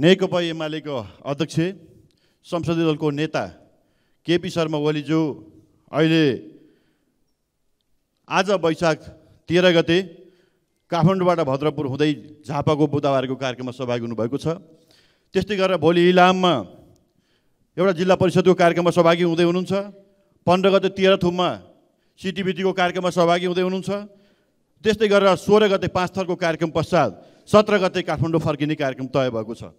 नेकपा एमालेको अध्यक्ष संसदीय दलको नेता केपी शर्मा ओलीज्यू अहिले आज वैशाख तेह्र गते काठमाडौँबाट भद्रपुर हुँदै झापाको बुधबारको कार्यक्रममा सहभागी हुनुभएको छ त्यस्तै गरेर भोलि इलाममा एउटा जिल्ला परिषदको कार्यक्रममा सहभागी हुँदै हुनुहुन्छ पन्ध्र गते तेह्र थुममा सिटिबिटीको कार्यक्रममा सहभागी हुँदै हुनुहुन्छ त्यस्तै गरेर सोह्र गते पाँच थरको कार्यक्रम पश्चात सत्र गते काठमाडौँ फर्किने कार्यक्रम तय भएको छ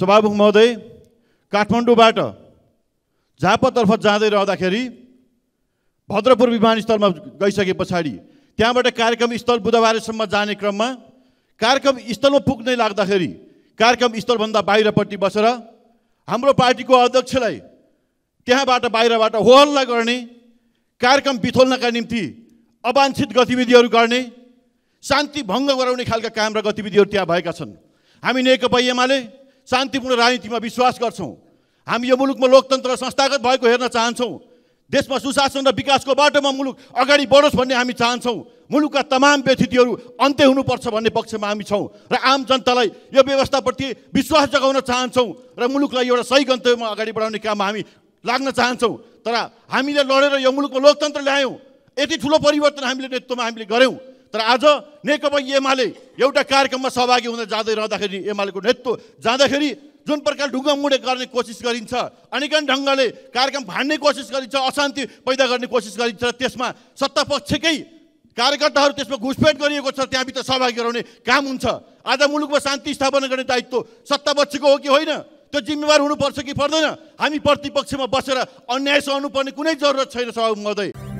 सभामुख महोदय काठमाडौँबाट झापातर्फ जाँदै रहँदाखेरि भद्रपुर विमानस्थलमा गइसके पछाडि त्यहाँबाट कार्यक्रम स्थल बुधबारसम्म जाने क्रममा कार्यक्रम स्थलमा पुग्नै लाग्दाखेरि कार्यक्रम स्थलभन्दा बाहिरपट्टि बसेर हाम्रो पार्टीको अध्यक्षलाई त्यहाँबाट बाहिरबाट हो हल्ला गर्ने कार्यक्रम बिथोल्नका निम्ति अवाञ्छित गतिविधिहरू गर्ने शान्ति भङ्ग गराउने खालका काम र गतिविधिहरू त्यहाँ भएका छन् हामी नेकपा एमाले शान्तिपूर्ण राजनीतिमा विश्वास गर्छौँ हामी यो मुलुकमा लोकतन्त्र संस्थागत भएको हेर्न चाहन्छौँ देशमा सुशासन र विकासको बाटोमा मुलुक अगाडि बढोस् भन्ने हामी चाहन्छौँ मुलुकका तमाम व्यथितिहरू अन्त्य हुनुपर्छ भन्ने पक्षमा हामी छौँ र आम जनतालाई यो व्यवस्थाप्रति विश्वास जगाउन चाहन्छौँ र मुलुकलाई एउटा सही गन्तव्यमा अगाडि बढाउने काममा हामी लाग्न चाहन्छौँ तर हामीले लडेर यो मुलुकमा लोकतन्त्र ल्यायौँ यति ठुलो परिवर्तन हामीले नेतृत्वमा हामीले गऱ्यौँ तर आज नेकपा एमाले एउटा कार्यक्रममा सहभागी हुन जाँदै रहँदाखेरि एमालेको नेतृत्व जाँदाखेरि जुन प्रकार ढुङ्गा मुडे गर्ने कोसिस गरिन्छ अनेकन ढङ्गले कार्यक्रम भाँड्ने कोसिस गरिन्छ अशान्ति पैदा गर्ने कोसिस गरिन्छ त्यसमा सत्तापक्षकै कार्यकर्ताहरू त्यसमा घुसपेट गरिएको छ त्यहाँभित्र सहभागी गराउने काम हुन्छ आज मुलुकमा शान्ति स्थापना गर्ने दायित्व सत्तापक्षको हो कि होइन त्यो जिम्मेवार हुनुपर्छ कि पर्दैन हामी प्रतिपक्षमा बसेर अन्याय सहनुपर्ने कुनै जरुरत छैन सभामुख महोदय